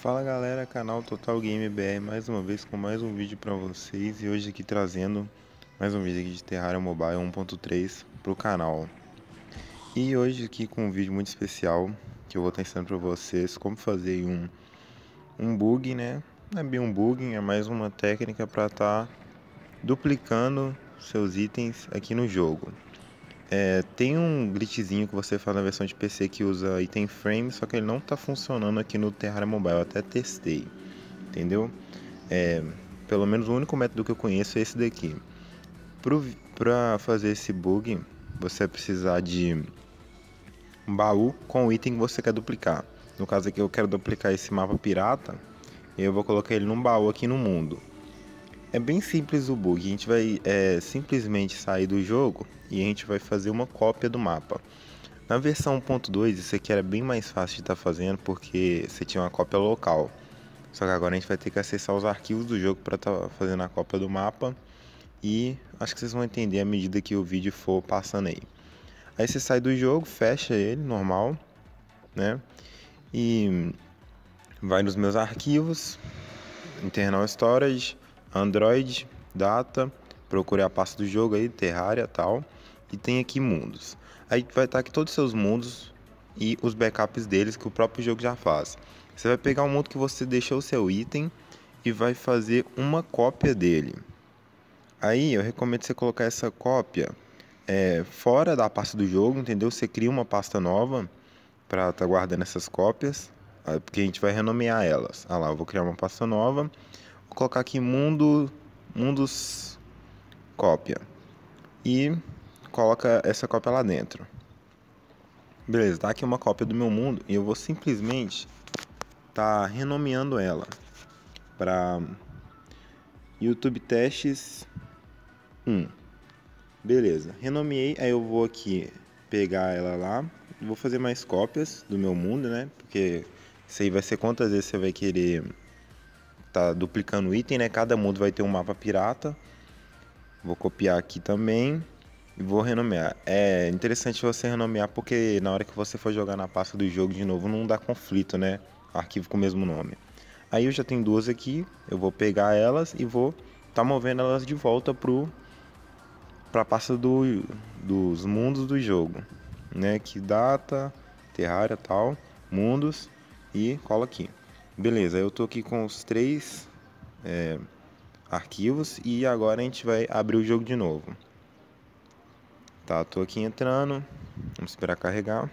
Fala galera, canal Total Game BR, mais uma vez com mais um vídeo para vocês e hoje aqui trazendo mais um vídeo aqui de Terraria Mobile 1.3 pro canal. E hoje aqui com um vídeo muito especial que eu vou estar ensinando para vocês como fazer um um bug, né? Não é bem um bug, é mais uma técnica para estar tá duplicando seus itens aqui no jogo. É, tem um glitchzinho que você faz na versão de PC que usa item frame, só que ele não está funcionando aqui no Terraria Mobile. Eu até testei, entendeu? É, pelo menos o único método que eu conheço é esse daqui. Para fazer esse bug, você vai precisar de um baú com o item que você quer duplicar. No caso aqui eu quero duplicar esse mapa pirata, eu vou colocar ele num baú aqui no mundo. É bem simples o bug, a gente vai é, simplesmente sair do jogo e a gente vai fazer uma cópia do mapa. Na versão 1.2 isso aqui era bem mais fácil de estar tá fazendo porque você tinha uma cópia local. Só que agora a gente vai ter que acessar os arquivos do jogo para estar tá fazendo a cópia do mapa e acho que vocês vão entender à medida que o vídeo for passando aí. Aí você sai do jogo, fecha ele, normal, né? E vai nos meus arquivos, internal storage, Android, data, procure a pasta do jogo aí, Terraria tal, e tem aqui mundos. Aí vai estar tá aqui todos os seus mundos e os backups deles que o próprio jogo já faz. Você vai pegar o um mundo que você deixou o seu item e vai fazer uma cópia dele. Aí eu recomendo você colocar essa cópia é, fora da pasta do jogo, entendeu? Você cria uma pasta nova para estar tá guardando essas cópias, porque a gente vai renomear elas. Ah lá, eu vou criar uma pasta nova, Vou colocar aqui mundo, mundos cópia. E coloca essa cópia lá dentro. Beleza, tá aqui uma cópia do meu mundo e eu vou simplesmente tá renomeando ela para YouTube Testes 1. Beleza, renomeei, aí eu vou aqui pegar ela lá, vou fazer mais cópias do meu mundo, né? Porque isso aí vai ser quantas vezes você vai querer tá duplicando o item, né? Cada mundo vai ter um mapa pirata. Vou copiar aqui também e vou renomear. É interessante você renomear porque na hora que você for jogar na pasta do jogo de novo não dá conflito, né? Arquivo com o mesmo nome. Aí eu já tenho duas aqui, eu vou pegar elas e vou tá movendo elas de volta pro para pasta do, dos mundos do jogo, né? Que data, terrária, tal, mundos e cola aqui. Beleza, eu estou aqui com os três é, arquivos e agora a gente vai abrir o jogo de novo. Tá, estou aqui entrando, vamos esperar carregar.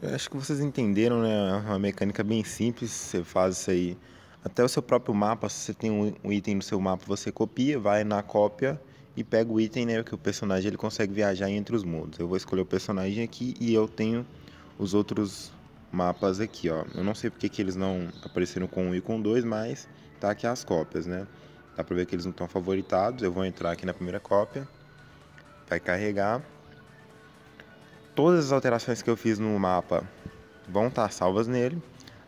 Eu acho que vocês entenderam, né? É uma mecânica bem simples, você faz isso aí. Até o seu próprio mapa, se você tem um item no seu mapa, você copia, vai na cópia e pega o item, né? Que o personagem ele consegue viajar entre os mundos. Eu vou escolher o personagem aqui e eu tenho os outros mapas aqui, ó. Eu não sei porque que eles não apareceram com 1 e com 2, mas tá aqui as cópias, né? Dá pra ver que eles não estão favoritados. Eu vou entrar aqui na primeira cópia. Vai carregar. Todas as alterações que eu fiz no mapa vão estar tá salvas nele.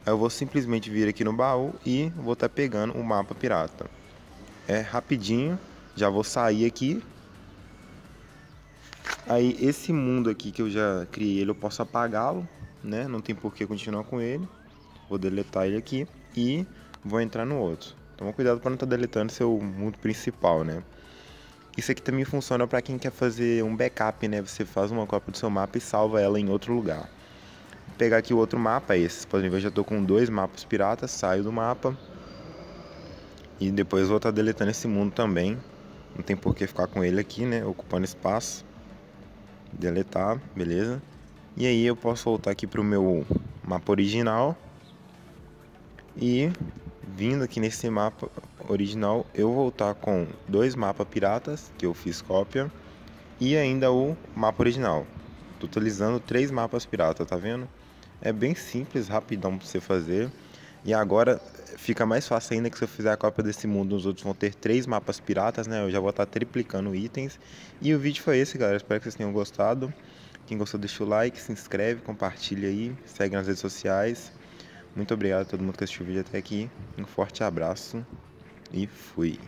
Aí eu vou simplesmente vir aqui no baú e vou estar tá pegando o mapa pirata. É rapidinho. Já vou sair aqui. Aí esse mundo aqui que eu já criei, eu posso apagá-lo né? Não tem por que continuar com ele. Vou deletar ele aqui e vou entrar no outro. Toma cuidado para não estar tá deletando seu mundo principal, né? Isso aqui também funciona para quem quer fazer um backup, né? Você faz uma cópia do seu mapa e salva ela em outro lugar. Vou pegar aqui o outro mapa, esse. Podem ver, já estou com dois mapas piratas, saio do mapa. E depois vou estar tá deletando esse mundo também. Não tem por que ficar com ele aqui, né? Ocupando espaço. Deletar, beleza? E aí eu posso voltar aqui para o meu mapa original. E vindo aqui nesse mapa original, eu voltar com dois mapas piratas, que eu fiz cópia. E ainda o mapa original, totalizando três mapas piratas tá vendo? É bem simples, rapidão para você fazer. E agora fica mais fácil ainda que se eu fizer a cópia desse mundo, os outros vão ter três mapas piratas, né? Eu já vou estar tá triplicando itens. E o vídeo foi esse, galera. Espero que vocês tenham gostado. Quem gostou, deixa o like, se inscreve, compartilha aí, segue nas redes sociais. Muito obrigado a todo mundo que assistiu o vídeo até aqui. Um forte abraço e fui.